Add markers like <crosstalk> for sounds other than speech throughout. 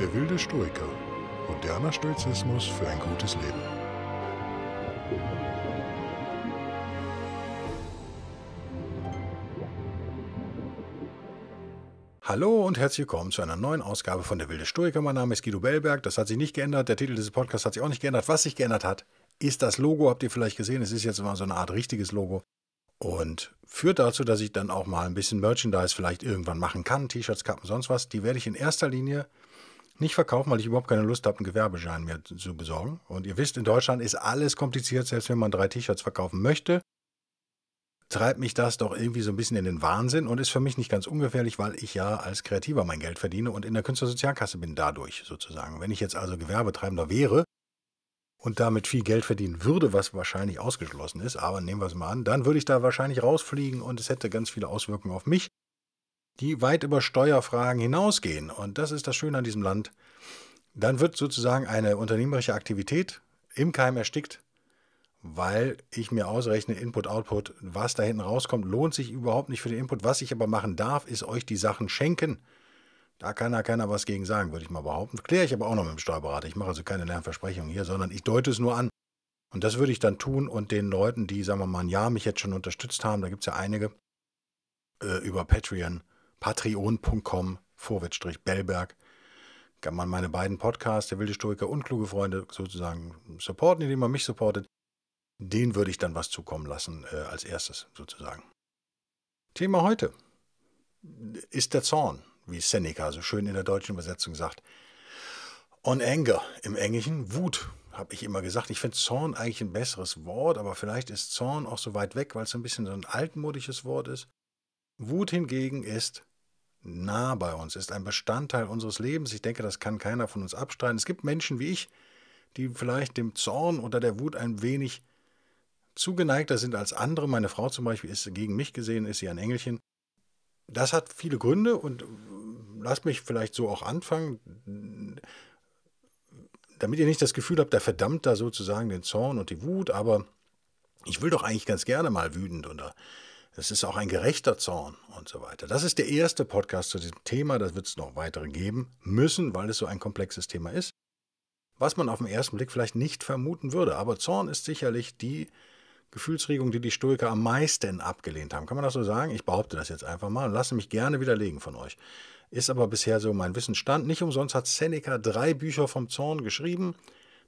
Der wilde Stoiker. Moderner Stoizismus für ein gutes Leben. Hallo und herzlich willkommen zu einer neuen Ausgabe von Der wilde Stoiker. Mein Name ist Guido Bellberg. Das hat sich nicht geändert. Der Titel dieses Podcasts hat sich auch nicht geändert. Was sich geändert hat, ist das Logo. Habt ihr vielleicht gesehen? Es ist jetzt immer so eine Art richtiges Logo und führt dazu, dass ich dann auch mal ein bisschen Merchandise vielleicht irgendwann machen kann, T-Shirts, Kappen, sonst was. Die werde ich in erster Linie nicht verkaufen, weil ich überhaupt keine Lust habe, einen Gewerbeschein mehr zu besorgen. Und ihr wisst, in Deutschland ist alles kompliziert, selbst wenn man drei T-Shirts verkaufen möchte. Treibt mich das doch irgendwie so ein bisschen in den Wahnsinn und ist für mich nicht ganz ungefährlich, weil ich ja als Kreativer mein Geld verdiene und in der Künstlersozialkasse bin dadurch sozusagen. Wenn ich jetzt also Gewerbetreibender wäre und damit viel Geld verdienen würde, was wahrscheinlich ausgeschlossen ist, aber nehmen wir es mal an, dann würde ich da wahrscheinlich rausfliegen und es hätte ganz viele Auswirkungen auf mich die weit über Steuerfragen hinausgehen. Und das ist das Schöne an diesem Land. Dann wird sozusagen eine unternehmerische Aktivität im Keim erstickt, weil ich mir ausrechne, Input, Output, was da hinten rauskommt, lohnt sich überhaupt nicht für den Input. Was ich aber machen darf, ist euch die Sachen schenken. Da kann da keiner was gegen sagen, würde ich mal behaupten. Kläre ich aber auch noch mit dem Steuerberater. Ich mache also keine Lernversprechungen hier, sondern ich deute es nur an. Und das würde ich dann tun und den Leuten, die, sagen wir mal, ein Jahr mich jetzt schon unterstützt haben, da gibt es ja einige, äh, über Patreon patreon.com Vorwärtsstrich-Bellberg. Kann man meine beiden Podcasts, der wilde Stoiker und kluge Freunde, sozusagen supporten, indem man mich supportet. Den würde ich dann was zukommen lassen, äh, als erstes sozusagen. Thema heute ist der Zorn, wie Seneca so schön in der deutschen Übersetzung sagt. On Anger im Englischen, Wut, habe ich immer gesagt. Ich finde Zorn eigentlich ein besseres Wort, aber vielleicht ist Zorn auch so weit weg, weil es ein bisschen so ein altmodisches Wort ist. Wut hingegen ist nah bei uns, ist ein Bestandteil unseres Lebens. Ich denke, das kann keiner von uns abstreiten. Es gibt Menschen wie ich, die vielleicht dem Zorn oder der Wut ein wenig zugeneigter sind als andere. Meine Frau zum Beispiel ist gegen mich gesehen, ist sie ein Engelchen. Das hat viele Gründe und äh, lasst mich vielleicht so auch anfangen, damit ihr nicht das Gefühl habt, der verdammt da sozusagen den Zorn und die Wut, aber ich will doch eigentlich ganz gerne mal wütend oder das ist auch ein gerechter Zorn und so weiter. Das ist der erste Podcast zu diesem Thema. Da wird es noch weitere geben müssen, weil es so ein komplexes Thema ist, was man auf den ersten Blick vielleicht nicht vermuten würde. Aber Zorn ist sicherlich die Gefühlsregung, die die Stoiker am meisten abgelehnt haben. Kann man das so sagen? Ich behaupte das jetzt einfach mal und lasse mich gerne widerlegen von euch. Ist aber bisher so mein Wissensstand. Nicht umsonst hat Seneca drei Bücher vom Zorn geschrieben.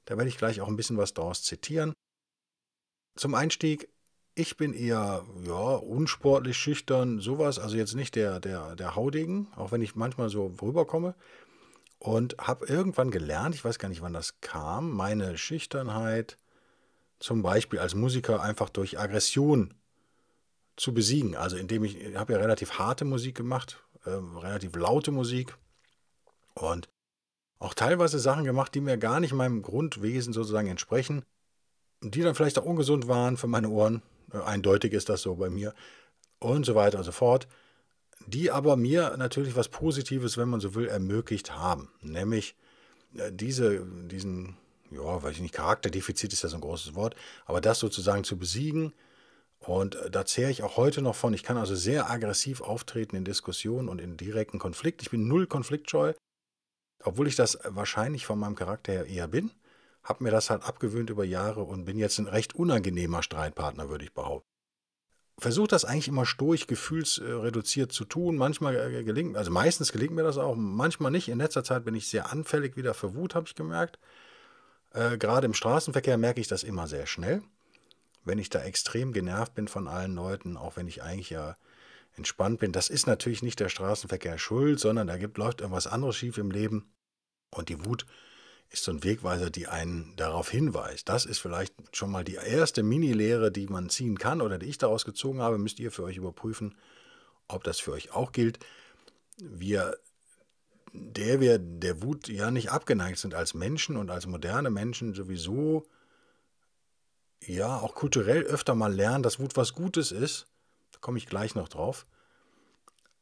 Da werde ich gleich auch ein bisschen was daraus zitieren. Zum Einstieg ich bin eher ja, unsportlich, schüchtern, sowas. Also jetzt nicht der, der, der Haudegen, auch wenn ich manchmal so rüberkomme. Und habe irgendwann gelernt, ich weiß gar nicht, wann das kam, meine Schüchternheit zum Beispiel als Musiker einfach durch Aggression zu besiegen. Also indem ich, ich habe ja relativ harte Musik gemacht, äh, relativ laute Musik und auch teilweise Sachen gemacht, die mir gar nicht meinem Grundwesen sozusagen entsprechen, die dann vielleicht auch ungesund waren für meine Ohren eindeutig ist das so bei mir und so weiter und so fort, die aber mir natürlich was Positives, wenn man so will, ermöglicht haben, nämlich äh, diese, diesen, ja, weiß ich nicht, Charakterdefizit ist ja so ein großes Wort, aber das sozusagen zu besiegen, und äh, da zehre ich auch heute noch von. Ich kann also sehr aggressiv auftreten in Diskussionen und in direkten Konflikt. Ich bin null konfliktscheu, obwohl ich das wahrscheinlich von meinem Charakter her eher bin habe mir das halt abgewöhnt über Jahre und bin jetzt ein recht unangenehmer Streitpartner, würde ich behaupten. Versuche das eigentlich immer stoisch, gefühlsreduziert zu tun. Manchmal äh, gelingt, also meistens gelingt mir das auch, manchmal nicht. In letzter Zeit bin ich sehr anfällig wieder für Wut, habe ich gemerkt. Äh, gerade im Straßenverkehr merke ich das immer sehr schnell. Wenn ich da extrem genervt bin von allen Leuten, auch wenn ich eigentlich ja entspannt bin, das ist natürlich nicht der Straßenverkehr schuld, sondern da gibt, läuft irgendwas anderes schief im Leben. Und die Wut ist so ein Wegweiser, die einen darauf hinweist. Das ist vielleicht schon mal die erste Mini-Lehre, die man ziehen kann oder die ich daraus gezogen habe, müsst ihr für euch überprüfen, ob das für euch auch gilt. Wir, der wir der Wut ja nicht abgeneigt sind als Menschen und als moderne Menschen sowieso, ja, auch kulturell öfter mal lernen, dass Wut was Gutes ist, da komme ich gleich noch drauf.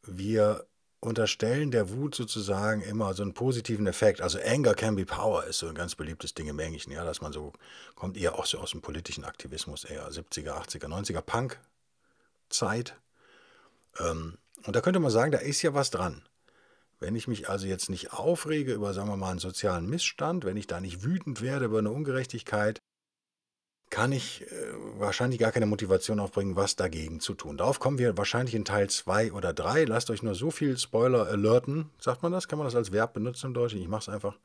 Wir unterstellen der Wut sozusagen immer so einen positiven Effekt. Also Anger can be power ist so ein ganz beliebtes Ding im Englischen, ja, dass man so, kommt eher auch so aus dem politischen Aktivismus, eher 70er, 80er, 90er Punk-Zeit. Ähm, und da könnte man sagen, da ist ja was dran. Wenn ich mich also jetzt nicht aufrege über, sagen wir mal, einen sozialen Missstand, wenn ich da nicht wütend werde über eine Ungerechtigkeit, kann ich äh, wahrscheinlich gar keine Motivation aufbringen, was dagegen zu tun. Darauf kommen wir wahrscheinlich in Teil 2 oder 3. Lasst euch nur so viel Spoiler alerten. Sagt man das? Kann man das als Verb benutzen im Deutschen? Ich mache es einfach.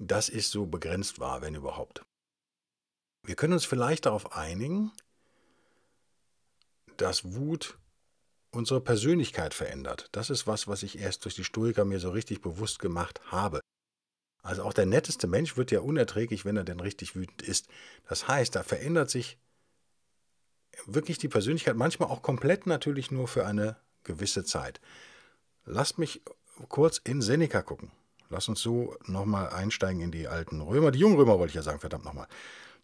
Das ist so begrenzt wahr, wenn überhaupt. Wir können uns vielleicht darauf einigen, dass Wut unsere Persönlichkeit verändert. Das ist was, was ich erst durch die Stoiker mir so richtig bewusst gemacht habe. Also auch der netteste Mensch wird ja unerträglich, wenn er denn richtig wütend ist. Das heißt, da verändert sich wirklich die Persönlichkeit manchmal auch komplett natürlich nur für eine gewisse Zeit. Lasst mich kurz in Seneca gucken. Lass uns so nochmal einsteigen in die alten Römer. Die jungen Römer wollte ich ja sagen, verdammt nochmal.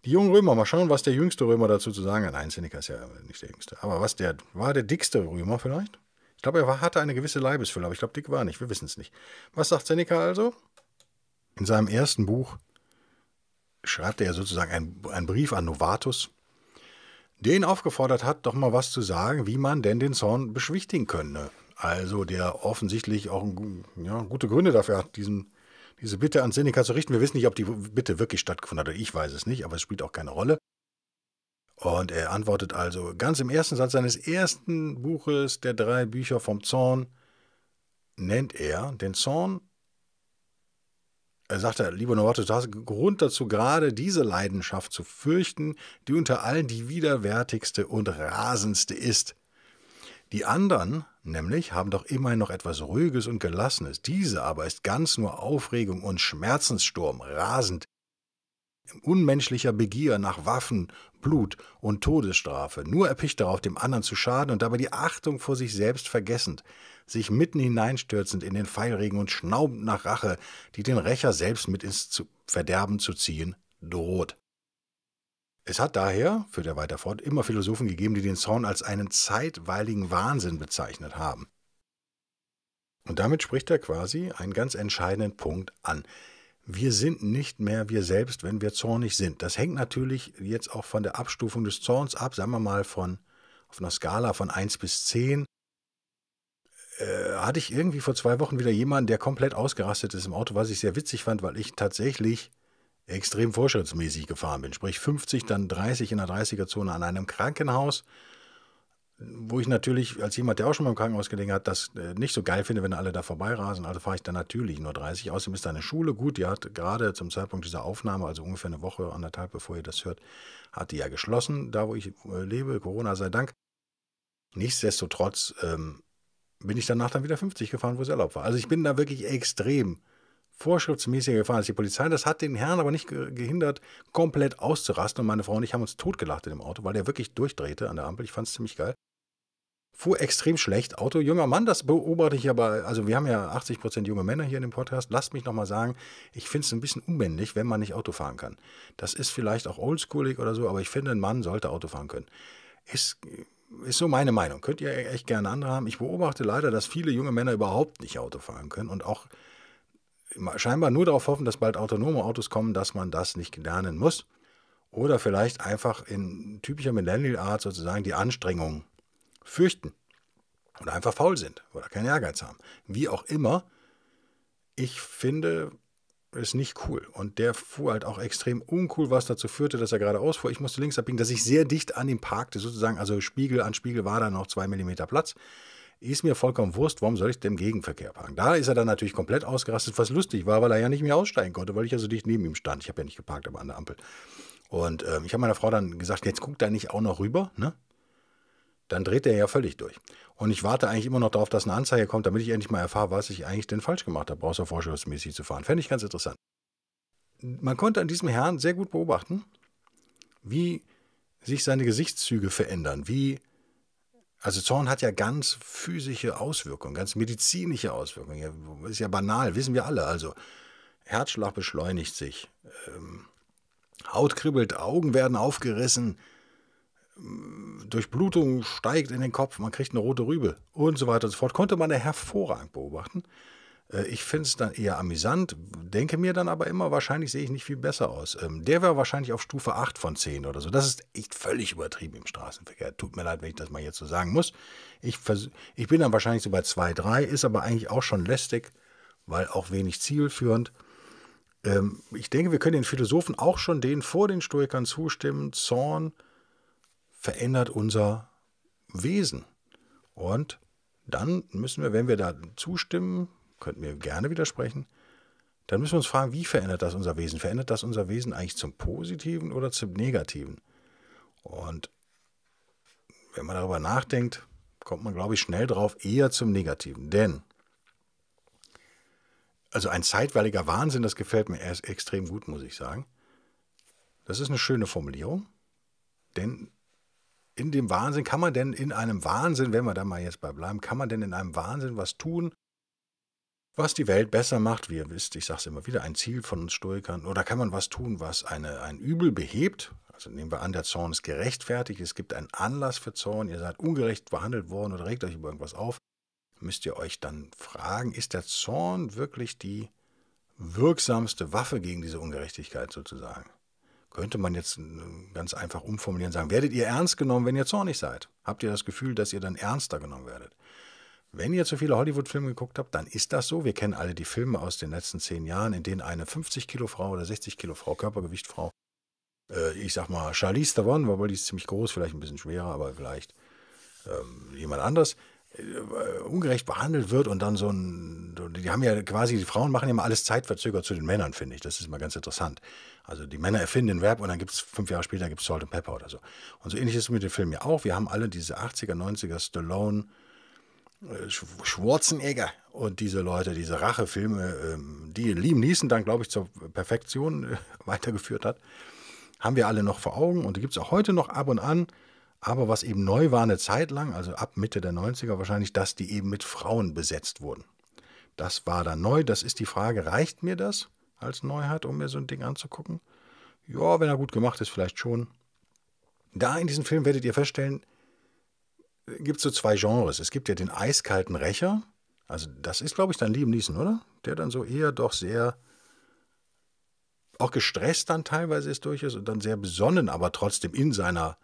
Die jungen Römer, mal schauen, was der jüngste Römer dazu zu sagen hat. Nein, Seneca ist ja nicht der jüngste. Aber was der, war der dickste Römer vielleicht? Ich glaube, er hatte eine gewisse Leibesfülle, aber ich glaube, dick war nicht. Wir wissen es nicht. Was sagt Seneca also? In seinem ersten Buch schreibt er sozusagen einen, einen Brief an Novatus, der ihn aufgefordert hat, doch mal was zu sagen, wie man denn den Zorn beschwichtigen könne. Also der offensichtlich auch ja, gute Gründe dafür hat, diesen, diese Bitte an Seneca zu richten. Wir wissen nicht, ob die Bitte wirklich stattgefunden hat, ich weiß es nicht, aber es spielt auch keine Rolle. Und er antwortet also ganz im ersten Satz seines ersten Buches der drei Bücher vom Zorn, nennt er den Zorn er sagt er, lieber Norte, du hast Grund dazu, gerade diese Leidenschaft zu fürchten, die unter allen die widerwärtigste und rasendste ist. Die anderen nämlich haben doch immerhin noch etwas Ruhiges und Gelassenes, diese aber ist ganz nur Aufregung und Schmerzenssturm, rasend, unmenschlicher Begier nach Waffen, Blut und Todesstrafe, nur erpicht darauf, dem anderen zu schaden und dabei die Achtung vor sich selbst vergessend sich mitten hineinstürzend in den Pfeilregen und schnaubend nach Rache, die den Rächer selbst mit ins Verderben zu ziehen, droht. Es hat daher, führt er weiter fort, immer Philosophen gegeben, die den Zorn als einen zeitweiligen Wahnsinn bezeichnet haben. Und damit spricht er quasi einen ganz entscheidenden Punkt an. Wir sind nicht mehr wir selbst, wenn wir zornig sind. Das hängt natürlich jetzt auch von der Abstufung des Zorns ab, sagen wir mal von auf einer Skala von 1 bis 10, äh, hatte ich irgendwie vor zwei Wochen wieder jemanden, der komplett ausgerastet ist im Auto, was ich sehr witzig fand, weil ich tatsächlich extrem vorschriftsmäßig gefahren bin. Sprich 50, dann 30 in der 30er-Zone an einem Krankenhaus, wo ich natürlich als jemand, der auch schon mal im Krankenhaus gelegen hat, das äh, nicht so geil finde, wenn alle da vorbeirasen. Also fahre ich dann natürlich nur 30. Außerdem ist da eine Schule gut. Die hat gerade zum Zeitpunkt dieser Aufnahme, also ungefähr eine Woche, anderthalb, bevor ihr das hört, hat die ja geschlossen, da wo ich äh, lebe, Corona sei Dank. Nichtsdestotrotz ähm, bin ich danach dann wieder 50 gefahren, wo es erlaubt war. Also ich bin da wirklich extrem vorschriftsmäßig gefahren als die Polizei. Das hat den Herrn aber nicht gehindert, komplett auszurasten. Und meine Frau und ich haben uns totgelacht in dem Auto, weil der wirklich durchdrehte an der Ampel. Ich fand es ziemlich geil. Fuhr extrem schlecht Auto. Junger Mann, das beobachte ich aber. Also, wir haben ja 80 Prozent junge Männer hier in dem Podcast. Lasst mich nochmal sagen, ich finde es ein bisschen unmännlich, wenn man nicht Auto fahren kann. Das ist vielleicht auch oldschoolig oder so, aber ich finde, ein Mann sollte Auto fahren können. Ist ist so meine Meinung. Könnt ihr e-, echt gerne andere haben. Ich beobachte leider, dass viele junge Männer überhaupt nicht Auto fahren können und auch scheinbar nur darauf hoffen, dass bald autonome Autos kommen, dass man das nicht lernen muss. Oder vielleicht einfach in typischer Millennial-Art sozusagen die Anstrengungen fürchten. Oder einfach faul sind oder keinen Ehrgeiz haben. Wie auch immer, ich finde, ist nicht cool. Und der fuhr halt auch extrem uncool, was dazu führte, dass er geradeaus fuhr. Ich musste links abbiegen, dass ich sehr dicht an ihm parkte, sozusagen. Also Spiegel an Spiegel war da noch zwei Millimeter Platz. Ist mir vollkommen Wurst, warum soll ich dem Gegenverkehr parken? Da ist er dann natürlich komplett ausgerastet, was lustig war, weil er ja nicht mehr aussteigen konnte, weil ich also dicht neben ihm stand. Ich habe ja nicht geparkt, aber an der Ampel. Und ähm, ich habe meiner Frau dann gesagt, jetzt guck da nicht auch noch rüber, ne? dann dreht er ja völlig durch. Und ich warte eigentlich immer noch darauf, dass eine Anzeige kommt, damit ich endlich mal erfahre, was ich eigentlich denn falsch gemacht habe, außer vorschriftsmäßig zu fahren. Fände ich ganz interessant. Man konnte an diesem Herrn sehr gut beobachten, wie sich seine Gesichtszüge verändern, wie also Zorn hat ja ganz physische Auswirkungen, ganz medizinische Auswirkungen. Ist ja banal, wissen wir alle. Also Herzschlag beschleunigt sich, ähm, Haut kribbelt, Augen werden aufgerissen, Durchblutung steigt in den Kopf, man kriegt eine rote Rübe und so weiter und so fort. Konnte man ja hervorragend beobachten. Äh, ich finde es dann eher amüsant, denke mir dann aber immer, wahrscheinlich sehe ich nicht viel besser aus. Ähm, der wäre wahrscheinlich auf Stufe 8 von 10 oder so. Das ist echt völlig übertrieben im Straßenverkehr. Tut mir leid, wenn ich das mal jetzt so sagen muss. Ich, ich bin dann wahrscheinlich so bei 2, 3, ist aber eigentlich auch schon lästig, weil auch wenig zielführend. Ähm, ich denke, wir können den Philosophen auch schon den vor den Stoikern zustimmen. Zorn, verändert unser Wesen. Und dann müssen wir, wenn wir da zustimmen, könnten wir gerne widersprechen, dann müssen wir uns fragen, wie verändert das unser Wesen? Verändert das unser Wesen eigentlich zum Positiven oder zum Negativen? Und wenn man darüber nachdenkt, kommt man, glaube ich, schnell drauf, eher zum Negativen. Denn, also ein zeitweiliger Wahnsinn, das gefällt mir erst extrem gut, muss ich sagen. Das ist eine schöne Formulierung, denn in dem Wahnsinn, kann man denn in einem Wahnsinn, wenn wir da mal jetzt bei bleiben, kann man denn in einem Wahnsinn was tun, was die Welt besser macht? Wie ihr wisst, ich sage es immer wieder, ein Ziel von uns Stoikern. Oder kann man was tun, was eine, ein Übel behebt? Also nehmen wir an, der Zorn ist gerechtfertigt, es gibt einen Anlass für Zorn, ihr seid ungerecht behandelt worden oder regt euch über irgendwas auf. Müsst ihr euch dann fragen, ist der Zorn wirklich die wirksamste Waffe gegen diese Ungerechtigkeit sozusagen? könnte man jetzt äh, ganz einfach umformulieren, sagen, werdet ihr ernst genommen, wenn ihr zornig seid? Habt ihr das Gefühl, dass ihr dann ernster genommen werdet? Wenn ihr zu viele Hollywood-Filme geguckt habt, dann ist das so. Wir kennen alle die Filme aus den letzten zehn Jahren, in denen eine 50-Kilo-Frau oder 60-Kilo-Frau, Körpergewichtfrau, äh, ich sag mal, Charlize Theron, weil die ist ziemlich groß, vielleicht ein bisschen schwerer, aber vielleicht ähm, jemand anders, äh, ungerecht behandelt wird und dann so ein, die haben ja quasi, die Frauen machen ja immer alles zeitverzögert zu den Männern, finde ich. Das ist mal ganz interessant. Also die Männer erfinden den Rap und dann gibt es fünf Jahre später gibt Salt and Pepper oder so. Und so ähnlich ist es mit dem Film ja auch. Wir haben alle diese 80er, 90er Stallone, äh, Schwarzenegger und diese Leute, diese Rachefilme, ähm, die Liam Neeson dann, glaube ich, zur Perfektion äh, <laughs> weitergeführt hat, haben wir alle noch vor Augen und die gibt es auch heute noch ab und an. Aber was eben neu war eine Zeit lang, also ab Mitte der 90er wahrscheinlich, dass die eben mit Frauen besetzt wurden. Das war dann neu. Das ist die Frage, reicht mir das als Neuheit, um mir so ein Ding anzugucken? Ja, wenn er gut gemacht ist, vielleicht schon. Da in diesem Film werdet ihr feststellen, äh, gibt es so zwei Genres. Es gibt ja den eiskalten Rächer. Also das ist, glaube ich, dann Liam Neeson, oder? Der dann so eher doch sehr auch gestresst dann teilweise ist durch ist und dann sehr besonnen, aber trotzdem in seiner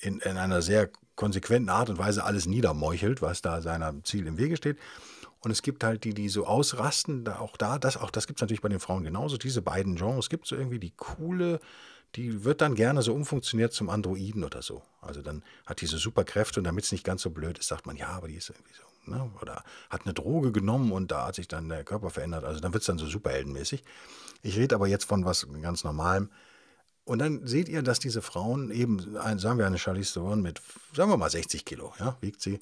in, in einer sehr konsequenten Art und Weise alles niedermeuchelt, was da seinem Ziel im Wege steht. Und es gibt halt die, die so ausrasten, da auch da, das auch, das gibt es natürlich bei den Frauen genauso. Diese beiden Genres gibt es so irgendwie die coole, die wird dann gerne so umfunktioniert zum Androiden oder so. Also dann hat diese so super Kräfte und damit es nicht ganz so blöd ist, sagt man, ja, aber die ist irgendwie so. Ne? Oder hat eine Droge genommen und da hat sich dann der Körper verändert. Also dann wird es dann so superheldenmäßig. Ich rede aber jetzt von was ganz Normalem, und dann seht ihr, dass diese Frauen eben, ein, sagen wir eine Charlize Theron mit, sagen wir mal 60 Kilo, ja, wiegt sie,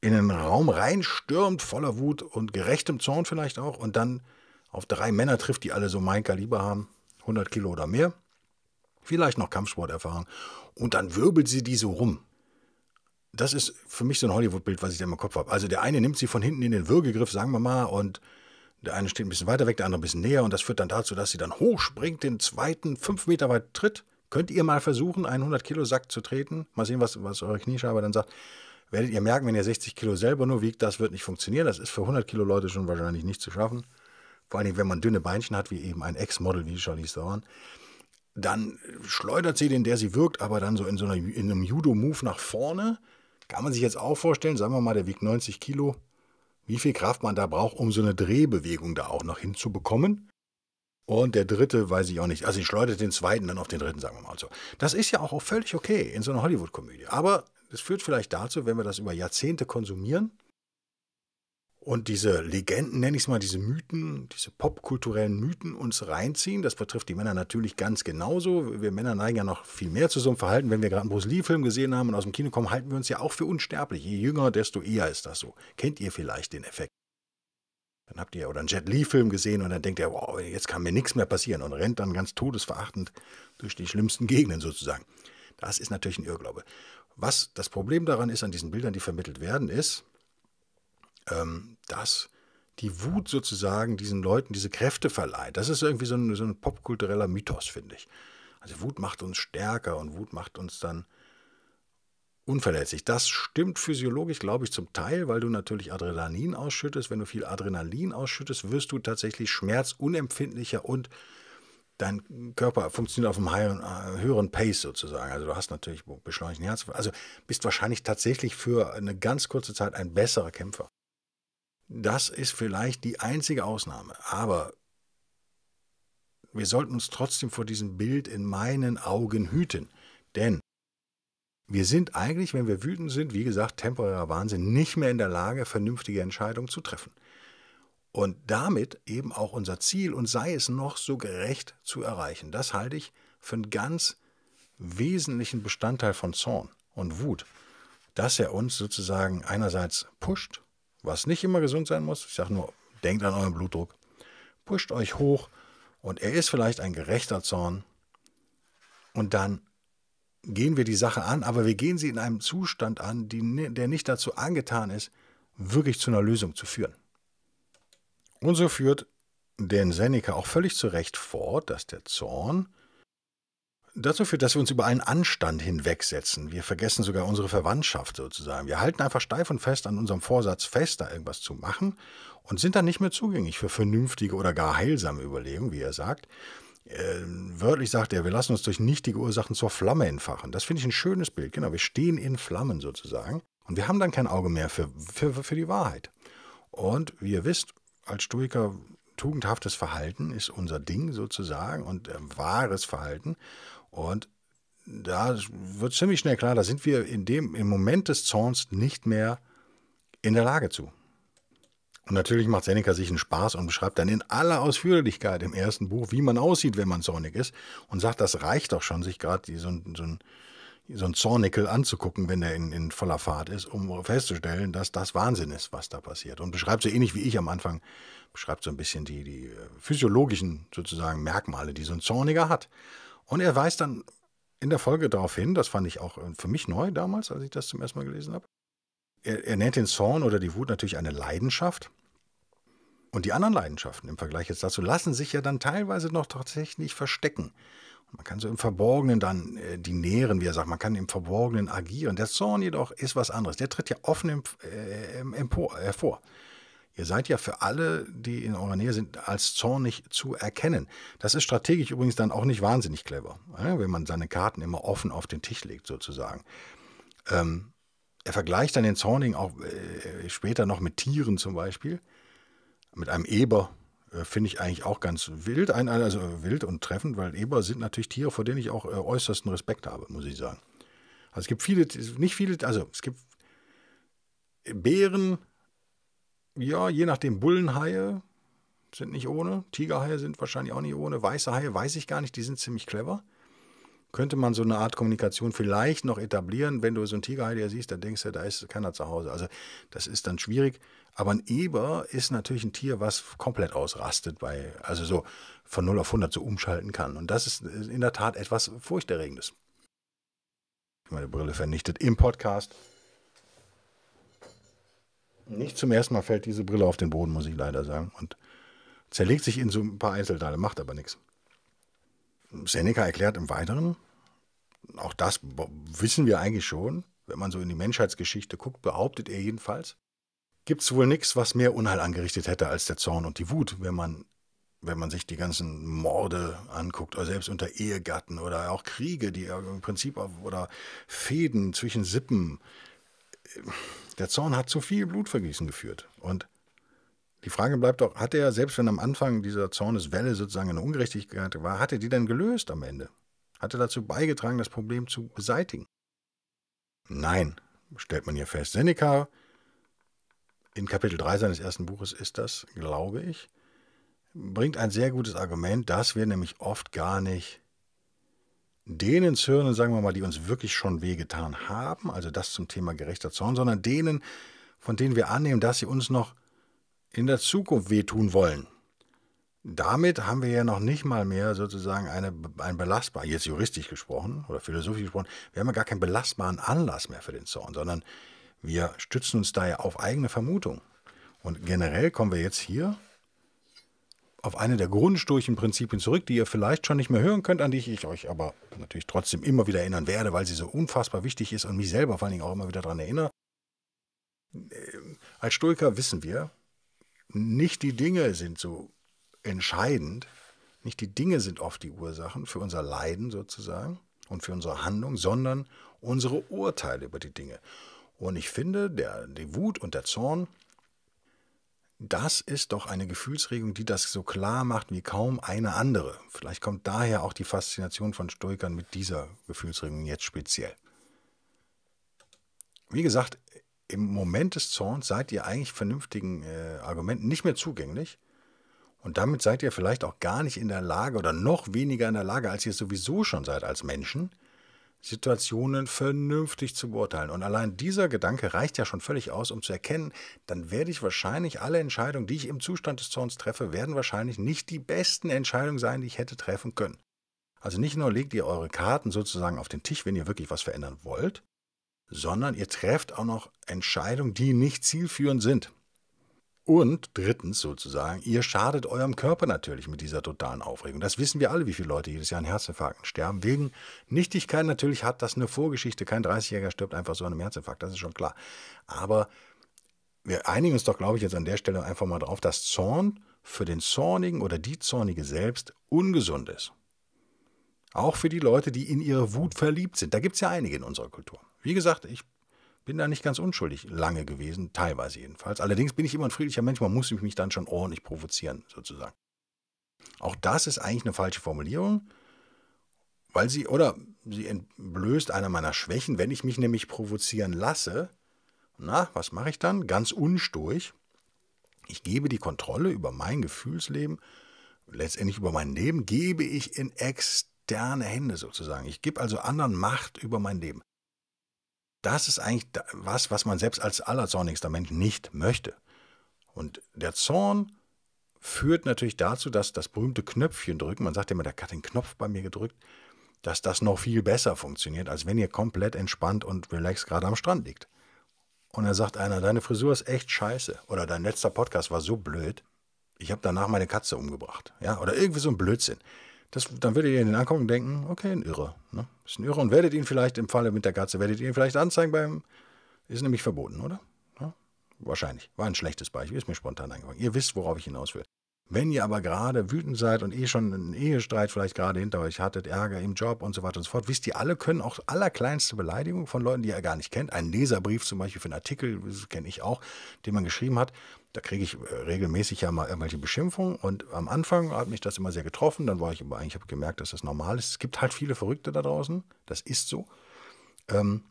in den Raum reinstürmt, voller Wut und gerechtem Zorn vielleicht auch, und dann auf drei Männer trifft, die alle so mein Kaliber haben, 100 Kilo oder mehr, vielleicht noch Kampfsport erfahren, und dann wirbelt sie die so rum. Das ist für mich so ein Hollywood-Bild, was ich da im Kopf habe. Also der eine nimmt sie von hinten in den Würgegriff, sagen wir mal, und der eine steht ein bisschen weiter weg, der andere ein bisschen näher und das führt dann dazu, dass sie dann hochspringt, den zweiten fünf Meter weit tritt. Könnt ihr mal versuchen, einen 100 Kilo Sack zu treten? Mal sehen, was, was eure Kniescheibe dann sagt. Werdet ihr merken, wenn ihr 60 Kilo selber nur wiegt, das wird nicht funktionieren. Das ist für 100 Kilo Leute schon wahrscheinlich nicht zu schaffen. Vor allem, wenn man dünne Beinchen hat, wie eben ein Ex-Model wie Charlize Theron dann schleudert sie den, der sie wirkt, aber dann so in so einer, in einem Judo-Move nach vorne. Kann man sich jetzt auch vorstellen, sagen wir mal, der wiegt 90 Kilo, wie viel Kraft man da braucht, um so eine Drehbewegung da auch noch hinzubekommen. Und der dritte weiß ich auch nicht. Also ich schleudert den zweiten dann auf den dritten, sagen wir mal so. Das ist ja auch völlig okay in so einer Hollywood-Komödie. Aber es führt vielleicht dazu, wenn wir das über Jahrzehnte konsumieren, und diese Legenden, nenne ich es mal, diese Mythen, diese popkulturellen Mythen uns reinziehen. Das betrifft die Männer natürlich ganz genauso. Wir Männer neigen ja noch viel mehr zu so einem Verhalten. Wenn wir gerade einen Bruce Lee-Film gesehen haben und aus dem Kino kommen, halten wir uns ja auch für unsterblich. Je jünger, desto eher ist das so. Kennt ihr vielleicht den Effekt? Dann habt ihr oder einen Jet Lee-Film gesehen und dann denkt ihr, wow, jetzt kann mir nichts mehr passieren und rennt dann ganz todesverachtend durch die schlimmsten Gegenden sozusagen. Das ist natürlich ein Irrglaube. Was das Problem daran ist, an diesen Bildern, die vermittelt werden, ist, ähm, dass die Wut sozusagen diesen Leuten diese Kräfte verleiht. Das ist irgendwie so ein, so ein popkultureller Mythos, finde ich. Also Wut macht uns stärker und Wut macht uns dann unverletzlich. Das stimmt physiologisch, glaube ich, zum Teil, weil du natürlich Adrenalin ausschüttest. Wenn du viel Adrenalin ausschüttest, wirst du tatsächlich schmerzunempfindlicher und dein Körper funktioniert auf einem äh, höheren Pace sozusagen. Also du hast natürlich beschleunigten Herz. Also bist wahrscheinlich tatsächlich für eine ganz kurze Zeit ein besserer Kämpfer. Das ist vielleicht die einzige Ausnahme, aber wir sollten uns trotzdem vor diesem Bild in meinen Augen hüten, denn wir sind eigentlich, wenn wir wütend sind, wie gesagt, temporärer Wahnsinn, nicht mehr in der Lage, vernünftige Entscheidungen zu treffen. Und damit eben auch unser Ziel und sei es noch so gerecht zu erreichen. Das halte ich für einen ganz wesentlichen Bestandteil von Zorn und Wut, dass er uns sozusagen einerseits pusht was nicht immer gesund sein muss. Ich sage nur, denkt an euren Blutdruck, pusht euch hoch und er ist vielleicht ein gerechter Zorn. Und dann gehen wir die Sache an, aber wir gehen sie in einem Zustand an, die, der nicht dazu angetan ist, wirklich zu einer Lösung zu führen. Und so führt den Seneca auch völlig zu Recht fort, dass der Zorn dazu führt, dass wir uns über einen Anstand hinwegsetzen. Wir vergessen sogar unsere Verwandtschaft sozusagen. Wir halten einfach steif und fest an unserem Vorsatz fest, da irgendwas zu machen und sind dann nicht mehr zugänglich für vernünftige oder gar heilsame Überlegungen, wie er sagt. Ähm, wörtlich sagt er, wir lassen uns durch nichtige Ursachen zur Flamme entfachen. Das finde ich ein schönes Bild. Genau, wir stehen in Flammen sozusagen und wir haben dann kein Auge mehr für, für, für die Wahrheit. Und wie ihr wisst, als Stoiker tugendhaftes Verhalten ist unser Ding sozusagen und äh, wahres Verhalten. Und da wird ziemlich schnell klar, da sind wir in dem, im Moment des Zorns nicht mehr in der Lage zu. Und natürlich macht Seneca sich einen Spaß und beschreibt dann in aller Ausführlichkeit im ersten Buch, wie man aussieht, wenn man zornig ist. Und sagt, das reicht doch schon, sich gerade so, ein, so, so ein Zornickel anzugucken, wenn der in, in, voller Fahrt ist, um festzustellen, dass das Wahnsinn ist, was da passiert. Und beschreibt so ähnlich wie ich am Anfang, beschreibt so ein bisschen die, die äh, physiologischen sozusagen Merkmale, die so ein Zorniger hat. Und er weist dann in der Folge darauf hin, das fand ich auch äh, für mich neu damals, als ich das zum ersten Mal gelesen habe. Er, er nennt den Zorn oder die Wut natürlich eine Leidenschaft. Und die anderen Leidenschaften im Vergleich jetzt dazu lassen sich ja dann teilweise noch tatsächlich verstecken. man kann so im Verborgenen dann äh, die nähren, wie er sagt, man kann im Verborgenen agieren. Der Zorn jedoch ist was anderes. Der tritt ja offen im, äh, empor, äh, hervor. Äh, Ihr seid ja für alle, die in eurer Nähe sind, als zornig zu erkennen. Das ist strategisch übrigens dann auch nicht wahnsinnig clever, wenn man seine Karten immer offen auf den Tisch legt, sozusagen. Ähm, er vergleicht dann den Zornigen auch äh, später noch mit Tieren zum Beispiel, mit einem Eber. Äh, Finde ich eigentlich auch ganz wild, ein, also wild und treffend, weil Eber sind natürlich Tiere, vor denen ich auch äh, äußersten Respekt habe, muss ich sagen. Also es gibt viele, nicht viele, also es gibt Bären, ja, je nachdem. Bullenhaie sind nicht ohne. Tigerhaie sind wahrscheinlich auch nicht ohne. Weiße Haie weiß ich gar nicht. Die sind ziemlich clever. Könnte man so eine Art Kommunikation vielleicht noch etablieren? Wenn du so einen Tigerhai ja siehst, dann denkst du, da ist keiner zu Hause. Also, das ist dann schwierig. Aber ein Eber ist natürlich ein Tier, was komplett ausrastet, bei, also so von 0 auf 100 so umschalten kann. Und das ist in der Tat etwas Furchterregendes. Meine Brille vernichtet im Podcast. Nicht zum ersten Mal fällt diese Brille auf den Boden, muss ich leider sagen. Und zerlegt sich in so ein paar Einzelteile, macht aber nichts. Seneca erklärt im Weiteren, auch das wissen wir eigentlich schon, wenn man so in die Menschheitsgeschichte guckt, behauptet er jedenfalls, gibt es wohl nichts, was mehr Unheil angerichtet hätte als der Zorn und die Wut, wenn man, wenn man sich die ganzen Morde anguckt, oder selbst unter Ehegatten oder auch Kriege, die im Prinzip oder Fäden zwischen Sippen. Der Zorn hat zu viel Blutvergießen geführt. Und die Frage bleibt doch, hat er, selbst wenn am Anfang dieser Zorneswelle sozusagen eine Ungerechtigkeit war, hat er die denn gelöst am Ende? Hat er dazu beigetragen, das Problem zu beseitigen? Nein, stellt man hier fest. Seneca in Kapitel 3 seines ersten Buches ist das, glaube ich, bringt ein sehr gutes Argument, dass wir nämlich oft gar nicht denen zürnen, sagen wir mal, die uns wirklich schon wehgetan haben, also das zum Thema gerechter Zorn, sondern denen, von denen wir annehmen, dass sie uns noch in der Zukunft wehtun wollen. Damit haben wir ja noch nicht mal mehr sozusagen eine, ein belastbar, jetzt juristisch gesprochen oder philosophisch gesprochen, wir haben ja gar keinen belastbaren Anlass mehr für den Zorn, sondern wir stützen uns da ja auf eigene Vermutung. Und generell kommen wir jetzt hier auf eine der grundsturchen Prinzipien zurück, die ihr vielleicht schon nicht mehr hören könnt, an die ich euch aber natürlich trotzdem immer wieder erinnern werde, weil sie so unfassbar wichtig ist und mich selber vor allen Dingen auch immer wieder daran erinnere. Ähm, als Stoiker wissen wir, nicht die Dinge sind so entscheidend, nicht die Dinge sind oft die Ursachen für unser Leiden sozusagen und für unsere Handlung, sondern unsere Urteile über die Dinge. Und ich finde, der, die Wut und der Zorn das ist doch eine Gefühlsregung, die das so klar macht wie kaum eine andere. Vielleicht kommt daher auch die Faszination von Stoikern mit dieser Gefühlsregung jetzt speziell. Wie gesagt, im Moment des Zorns seid ihr eigentlich vernünftigen äh, Argumenten nicht mehr zugänglich. Und damit seid ihr vielleicht auch gar nicht in der Lage oder noch weniger in der Lage, als ihr sowieso schon seid als Menschen, Situationen vernünftig zu beurteilen. Und allein dieser Gedanke reicht ja schon völlig aus, um zu erkennen, dann werde ich wahrscheinlich alle Entscheidungen, die ich im Zustand des Zorns treffe, werden wahrscheinlich nicht die besten Entscheidungen sein, die ich hätte treffen können. Also nicht nur legt ihr eure Karten sozusagen auf den Tisch, wenn ihr wirklich was verändern wollt, sondern ihr trefft auch noch Entscheidungen, die nicht zielführend sind. Und drittens sozusagen, ihr schadet eurem Körper natürlich mit dieser totalen Aufregung. Das wissen wir alle, wie viele Leute jedes Jahr an Herzinfarkten sterben. Wegen Nichtigkeit natürlich hat das eine Vorgeschichte. Kein 30-Jähriger stirbt einfach so an einem Herzinfarkt, das ist schon klar. Aber wir einigen uns doch, glaube ich, jetzt an der Stelle einfach mal drauf, dass Zorn für den Zornigen oder die Zornige selbst ungesund ist. Auch für die Leute, die in ihre Wut verliebt sind. Da gibt es ja einige in unserer Kultur. Wie gesagt, ich bin da nicht ganz unschuldig lange gewesen, teilweise jedenfalls. Allerdings bin ich immer ein friedlicher Mensch, man muss mich dann schon ordentlich provozieren, sozusagen. Auch das ist eigentlich eine falsche Formulierung, weil sie, oder sie entblößt einer meiner Schwächen, wenn ich mich nämlich provozieren lasse. Na, was mache ich dann? Ganz unsturig. Ich gebe die Kontrolle über mein Gefühlsleben, letztendlich über mein Leben, gebe ich in externe Hände sozusagen. Ich gebe also anderen Macht über mein Leben das ist eigentlich was, was man selbst als allerzornigster Mensch nicht möchte. Und der Zorn führt natürlich dazu, dass das berühmte Knöpfchen drücken, man sagt immer, der hat den Knopf bei mir gedrückt, dass das noch viel besser funktioniert, als wenn ihr komplett entspannt und relaxed gerade am Strand liegt. Und dann sagt einer, deine Frisur ist echt scheiße oder dein letzter Podcast war so blöd, ich habe danach meine Katze umgebracht, ja, oder irgendwie so ein Blödsinn. Das, dann würdet ihr ihn angucken und denken, okay, ein Irrer. Ne? Ist ein Irrer und werdet ihn vielleicht im Falle mit der Katze, werdet ihr ihn vielleicht anzeigen beim, ist nämlich verboten, oder? Ja? Wahrscheinlich. War ein schlechtes Beispiel, ist mir spontan eingefallen. Ihr wisst, worauf ich hinaus will. Wenn ihr aber gerade wütend seid und eh schon einen Ehestreit vielleicht gerade hinter euch hattet, Ärger im Job und so weiter und so fort, wisst ihr, alle können auch allerkleinste Beleidigungen von Leuten, die ihr gar nicht kennt, einen Leserbrief zum Beispiel für einen Artikel, das kenne ich auch, den man geschrieben hat, da kriege ich äh, regelmäßig ja mal irgendwelche Beschimpfungen und am Anfang hat mich das immer sehr getroffen, dann war ich aber eigentlich, habe gemerkt, dass das normal ist. Es gibt halt viele Verrückte da draußen, das ist so. Ähm,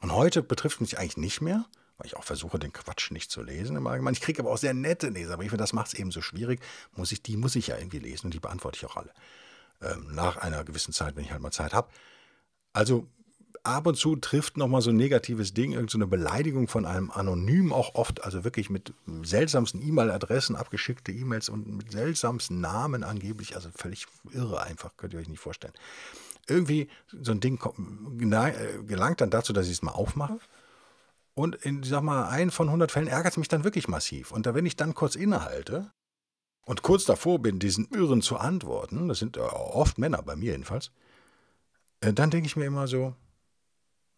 und heute betrifft mich eigentlich nicht mehr weil ich auch versuche, den Quatsch nicht zu lesen im Allgemeinen. Ich kriege aber auch sehr nette Leserbriefe, das macht es eben so schwierig. Muss ich, die muss ich ja irgendwie lesen und die beantworte ich auch alle. Ähm, nach einer gewissen Zeit, wenn ich halt mal Zeit habe. Also ab und zu trifft nochmal so ein negatives Ding, irgendeine so Beleidigung von einem Anonym, auch oft, also wirklich mit seltsamsten E-Mail-Adressen, abgeschickte E-Mails und mit seltsamsten Namen angeblich, also völlig irre einfach, könnt ihr euch nicht vorstellen. Irgendwie so ein Ding kommt, äh, gelangt dann dazu, dass ich es mal aufmache und in, sag mal, ein von 100 Fällen ärgert es mich dann wirklich massiv. Und da, wenn ich dann kurz innehalte und kurz davor bin, diesen Irren zu antworten, das sind äh, oft Männer, bei mir jedenfalls, äh, dann denke ich mir immer so,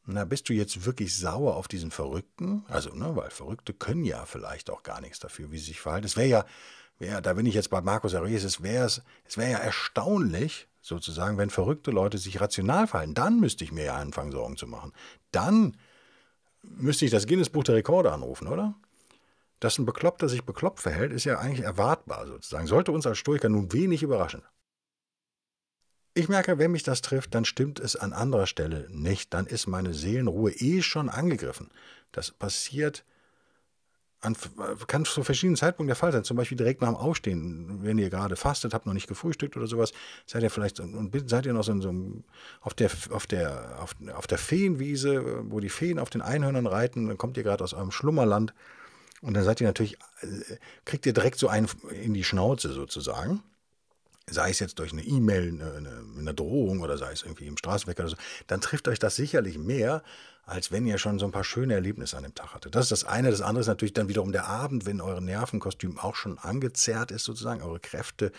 na, bist du jetzt wirklich sauer auf diesen Verrückten? Also, ne, weil Verrückte können ja vielleicht auch gar nichts dafür, wie sie sich verhalten. Es wäre ja, wär, da bin ich jetzt bei Markus Aurelius, es wäre es wär ja erstaunlich, sozusagen, wenn verrückte Leute sich rational verhalten. Dann müsste ich mir ja anfangen, Sorgen zu machen. Dann müsste ich das Guinness-Buch der Rekorde anrufen, oder? Dass ein Bekloppter sich bekloppt verhält, ist ja eigentlich erwartbar sozusagen. Sollte uns als Stoiker nun wenig überraschen. Ich merke, wenn mich das trifft, dann stimmt es an anderer Stelle nicht. Dann ist meine Seelenruhe eh schon angegriffen. Das passiert an, äh, kann zu verschiedenen Zeitpunkten der Fall sein. Zum Beispiel direkt nach dem Aufstehen, wenn ihr gerade fastet, habt noch nicht gefrühstückt oder sowas, seid ihr vielleicht und seid ihr noch so, in so einem, auf der auf der auf, auf der Feenwiese, wo die Feen auf den Einhörnern reiten, dann kommt ihr gerade aus eurem Schlummerland und dann seid ihr natürlich äh, kriegt ihr direkt so einen in die Schnauze sozusagen sei es jetzt durch eine E-Mail, eine, eine, Drohung oder sei es irgendwie im Straßenverkehr oder so, dann trifft euch das sicherlich mehr, als wenn ihr schon so ein paar schöne Erlebnisse an dem Tag hattet. Das ist das eine. Das andere ist natürlich dann wiederum der Abend, wenn euer Nervenkostüm auch schon angezerrt ist, sozusagen, eure Kräfte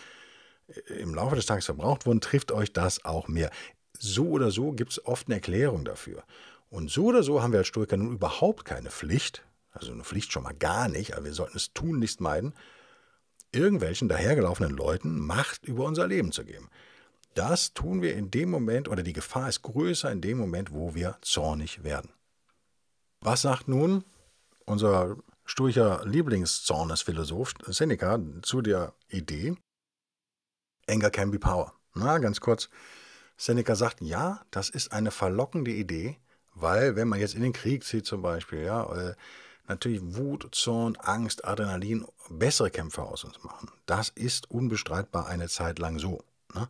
äh, im Laufe des Tages verbraucht wurden, trifft euch das auch mehr. So oder so gibt es oft eine Erklärung dafür. Und so oder so haben wir als Stoiker nun überhaupt keine Pflicht, also eine Pflicht schon mal gar nicht, aber wir sollten es tunlichst meiden, irgendwelchen dahergelaufenen Leuten Macht über unser Leben zu geben. Das tun wir in dem Moment oder die Gefahr ist größer in dem Moment, wo wir zornig werden. Was sagt nun unser sturcher Lieblingszornesphilosoph Seneca zu der Idee, Anger can be power. Na, ganz kurz. Seneca sagt, ja, das ist eine verlockende Idee, weil wenn man jetzt in den Krieg zieht zum Beispiel, ja, äh, natürlich Wut, Zorn, Angst, Adrenalin bessere Kämpfer aus uns machen. Das ist unbestreitbar eine Zeit lang so. Ne?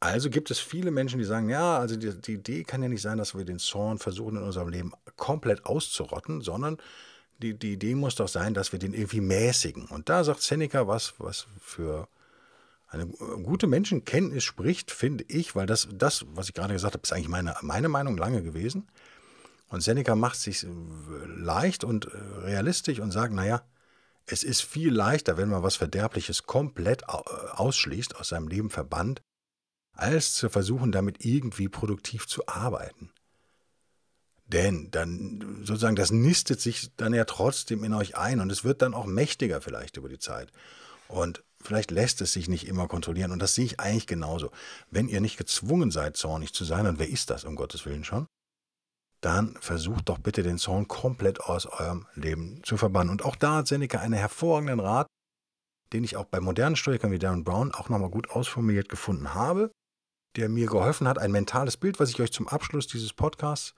Also gibt es viele Menschen, die sagen, ja, also die, die, Idee kann ja nicht sein, dass wir den Zorn versuchen in unserem Leben komplett auszurotten, sondern die, die Idee muss doch sein, dass wir den irgendwie mäßigen. Und da sagt Seneca was, was für eine gute Menschenkenntnis spricht, finde ich, weil das, das was ich gerade gesagt habe, ist eigentlich meine, meine Meinung lange gewesen. Und Seneca macht sich äh, leicht und äh, realistisch und sagt, naja, es ist viel leichter, wenn man was Verderbliches komplett äh, ausschließt, aus seinem Leben verbannt, als zu versuchen, damit irgendwie produktiv zu arbeiten. Denn dann sozusagen, das nistet sich dann ja trotzdem in euch ein und es wird dann auch mächtiger vielleicht über die Zeit. Und vielleicht lässt es sich nicht immer kontrollieren und das sehe ich eigentlich genauso. Wenn ihr nicht gezwungen seid, zornig zu sein, und wer ist das um Gottes Willen schon? dann versucht doch bitte den Zorn komplett aus eurem Leben zu verbannen. Und auch da hat Seneca einen hervorragenden Rat, den ich auch bei modernen Stoikern wie Darren Brown auch nochmal gut ausformuliert gefunden habe, der mir geholfen hat, ein mentales Bild, was ich euch zum Abschluss dieses Podcasts,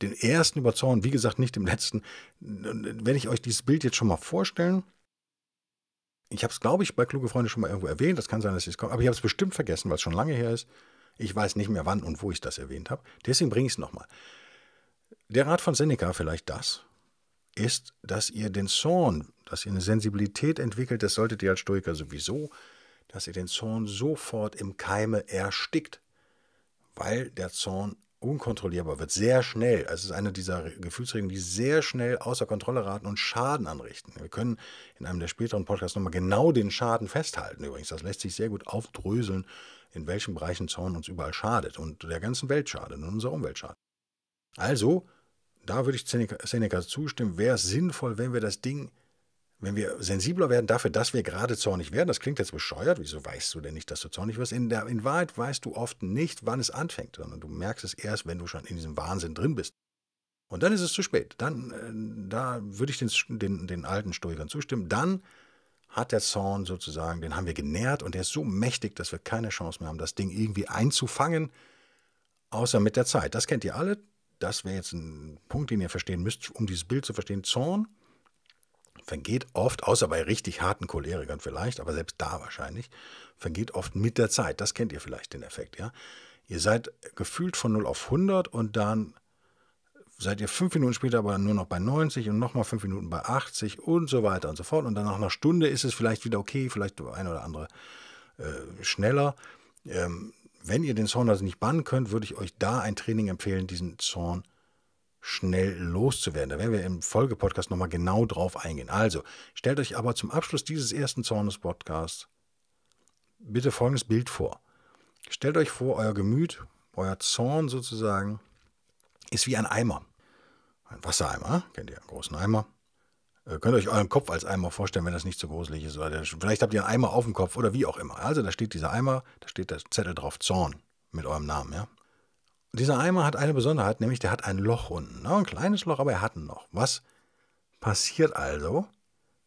den ersten über Zorn, wie gesagt, nicht im letzten, wenn ich euch dieses Bild jetzt schon mal vorstellen, ich habe es, glaube ich, bei Kluge Freunde schon mal irgendwo erwähnt, das kann sein, dass ich es komme, aber ich habe es bestimmt vergessen, weil es schon lange her ist. Ich weiß nicht mehr, wann und wo ich das erwähnt habe. Deswegen bringe ich es nochmal. Der Rat von Seneca vielleicht das ist, dass ihr den Zorn, dass ihr eine Sensibilität entwickelt, das solltet ihr als Stoiker sowieso, dass ihr den Zorn sofort im Keime erstickt, weil der Zorn unkontrollierbar wird, sehr schnell. Also es ist eine dieser Gefühlsregeln, die sehr schnell außer Kontrolle raten und Schaden anrichten. Wir können in einem der späteren Podcasts nochmal genau den Schaden festhalten. Übrigens, das lässt sich sehr gut aufdröseln, in welchen Bereichen Zorn uns überall schadet und der ganzen Welt schadet und unserer Umwelt schadet. Also, da würde ich Seneca zustimmen, wäre es sinnvoll, wenn wir das Ding, wenn wir sensibler werden dafür, dass wir gerade zornig werden. Das klingt jetzt bescheuert, wieso weißt du denn nicht, dass du zornig wirst? In, der, in Wahrheit weißt du oft nicht, wann es anfängt, sondern du merkst es erst, wenn du schon in diesem Wahnsinn drin bist. Und dann ist es zu spät. Dann, äh, da würde ich den, den, den alten Stoikern zustimmen. Dann hat der Zorn sozusagen, den haben wir genährt und der ist so mächtig, dass wir keine Chance mehr haben, das Ding irgendwie einzufangen, außer mit der Zeit. Das kennt ihr alle das wäre jetzt ein Punkt, den ihr verstehen müsst, um dieses Bild zu verstehen. Zorn vergeht oft, außer bei richtig harten Cholerikern vielleicht, aber selbst da wahrscheinlich, vergeht oft mit der Zeit. Das kennt ihr vielleicht den Effekt, ja. Ihr seid gefühlt von 0 auf 100 und dann seid ihr fünf Minuten später aber nur noch bei 90 und nochmal fünf Minuten bei 80 und so weiter und so fort. Und dann nach einer Stunde ist es vielleicht wieder okay, vielleicht ein oder andere äh, schneller. Ähm, wenn ihr den Zorn also nicht bannen könnt, würde ich euch da ein Training empfehlen, diesen Zorn schnell loszuwerden. Da werden wir im Folgepodcast nochmal genau drauf eingehen. Also, stellt euch aber zum Abschluss dieses ersten Zornes-Podcasts bitte folgendes Bild vor. Stellt euch vor, euer Gemüt, euer Zorn sozusagen, ist wie ein Eimer. Ein Wassereimer, kennt ihr, einen großen Eimer. Äh, könnt ihr euch euren Kopf als Eimer vorstellen, wenn das nicht so gruselig ist. Oder vielleicht habt ihr einen Eimer auf dem Kopf oder wie auch immer. Also da steht dieser Eimer, da steht der Zettel drauf, Zorn mit eurem Namen, ja. Dieser Eimer hat eine Besonderheit, nämlich der hat ein Loch unten. Na, ne? ein kleines Loch, aber er hat ein Loch. Was passiert also,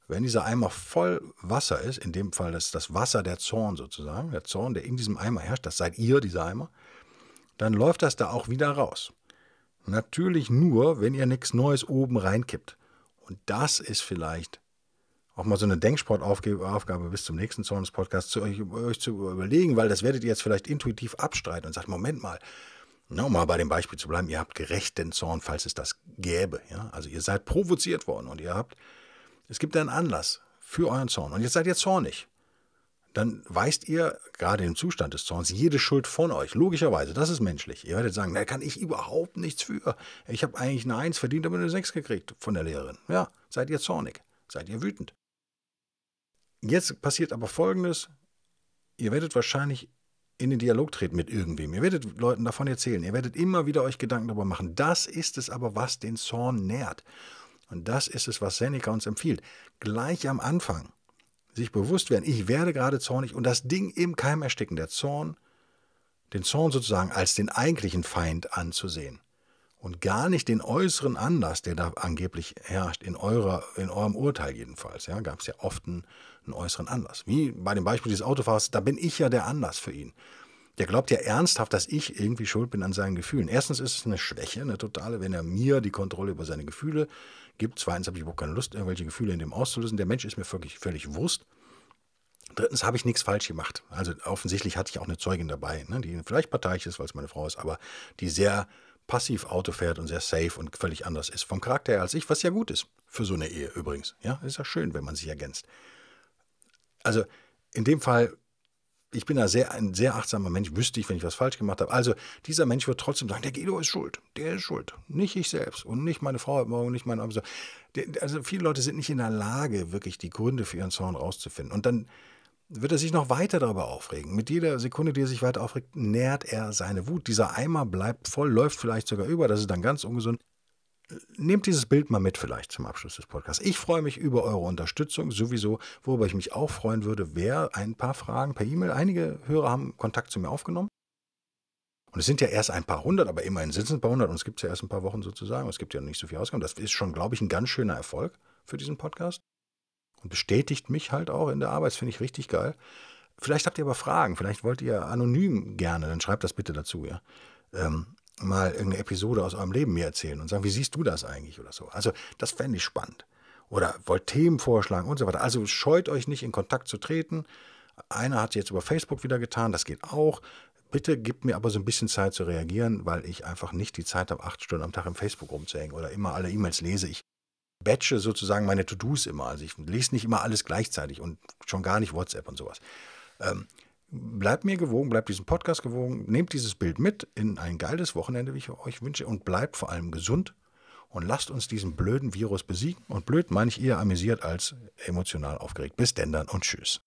wenn dieser Eimer voll Wasser ist, in dem Fall das, das Wasser der Zorn sozusagen, der Zorn, der in diesem Eimer herrscht, das seid ihr, dieser Eimer, dann läuft das da auch wieder raus. Natürlich nur, wenn ihr nichts Neues oben reinkippt. Und das ist vielleicht auch mal so eine Denksportaufgabe bis zum nächsten Zornes-Podcast zu euch, euch, zu überlegen, weil das werdet ihr jetzt vielleicht intuitiv abstreiten und sagt, Moment mal, um mal bei dem Beispiel zu bleiben, ihr habt gerechten Zorn, falls es das gäbe. Ja? Also ihr seid provoziert worden und ihr habt, es gibt einen Anlass für euren Zorn und jetzt seid ihr zornig dann weist ihr gerade im Zustand des Zorns jede Schuld von euch. Logischerweise, das ist menschlich. Ihr werdet sagen, da kann ich überhaupt nichts für. Ich habe eigentlich eine Eins verdient, aber eine Sechs gekriegt von der Lehrerin. Ja, seid ihr zornig, seid ihr wütend. Jetzt passiert aber Folgendes. Ihr werdet wahrscheinlich in den Dialog treten mit irgendwem. Ihr werdet Leuten davon erzählen. Ihr werdet immer wieder euch Gedanken darüber machen. Das ist es aber, was den Zorn nährt. Und das ist es, was Seneca uns empfiehlt. Gleich am Anfang sich bewusst werden, ich werde gerade zornig und das Ding im Keim ersticken, der Zorn, den Zorn sozusagen als den eigentlichen Feind anzusehen und gar nicht den äußeren Anlass, der da angeblich herrscht, in, eurer, in eurem Urteil jedenfalls. Ja, Gab es ja oft einen, einen, äußeren Anlass. Wie bei dem Beispiel dieses Autofahrers, da bin ich ja der Anlass für ihn. Der glaubt ja ernsthaft, dass ich irgendwie schuld bin an seinen Gefühlen. Erstens ist es eine Schwäche, eine totale, wenn er mir die Kontrolle über seine Gefühle gibt. Zweitens habe ich überhaupt keine Lust, irgendwelche Gefühle in dem auszulösen. Der Mensch ist mir völlig, völlig Wurst. Drittens habe ich nichts falsch gemacht. Also offensichtlich hatte ich auch eine Zeugin dabei, ne, die vielleicht parteiisch ist, weil es meine Frau ist, aber die sehr passiv Auto fährt und sehr safe und völlig anders ist vom Charakter her als ich, was ja gut ist für so eine Ehe übrigens. Ja, ist ja schön, wenn man sich ergänzt. Also in dem Fall ich bin da sehr, ein sehr achtsamer Mensch, wüsste ich, wenn ich was falsch gemacht habe. Also dieser Mensch wird trotzdem sagen, der Guido ist schuld, der ist schuld. Nicht ich selbst und nicht meine Frau heute und nicht mein Officer. Also viele Leute sind nicht in der Lage, wirklich die Gründe für ihren Zorn rauszufinden. Und dann wird er sich noch weiter darüber aufregen. Mit jeder Sekunde, die er sich weiter aufregt, nährt er seine Wut. Dieser Eimer bleibt voll, läuft vielleicht sogar über, das ist dann ganz ungesund. Nehmt dieses Bild mal mit vielleicht zum Abschluss des Podcasts. Ich freue mich über eure Unterstützung sowieso, worüber ich mich auch freuen würde, wäre ein paar Fragen per E-Mail. Einige Hörer haben Kontakt zu mir aufgenommen. Und es sind ja erst ein paar hundert, aber immerhin sind es ein paar hundert und es gibt es ja erst ein paar Wochen sozusagen. Und es gibt ja noch nicht so viel Ausgaben. Das ist schon, glaube ich, ein ganz schöner Erfolg für diesen Podcast und bestätigt mich halt auch in der Arbeit. Das finde ich richtig geil. Vielleicht habt ihr aber Fragen, vielleicht wollt ihr anonym gerne, dann schreibt das bitte dazu, ja. Ähm, mal irgendeine Episode aus eurem Leben mir erzählen und sagen, wie siehst du das eigentlich oder so. Also das fände ich spannend. Oder wollt Themen vorschlagen und so weiter. Also scheut euch nicht, in Kontakt zu treten. Einer hat es jetzt über Facebook wieder getan, das geht auch. Bitte gebt mir aber so ein bisschen Zeit zu reagieren, weil ich einfach nicht die Zeit habe, acht Stunden am Tag im Facebook rumzuhängen oder immer alle E-Mails lese. Ich batche sozusagen meine To-Dos immer. Also ich lese nicht immer alles gleichzeitig und schon gar nicht WhatsApp und sowas. Ähm, bleibt mir gewogen, bleibt diesem Podcast gewogen, nehmt dieses Bild mit in ein geiles Wochenende, wie ich euch wünsche, und bleibt vor allem gesund und lasst uns diesen blöden Virus besiegen. Und blöd meine ich eher amüsiert als emotional aufgeregt. Bis denn dann und tschüss.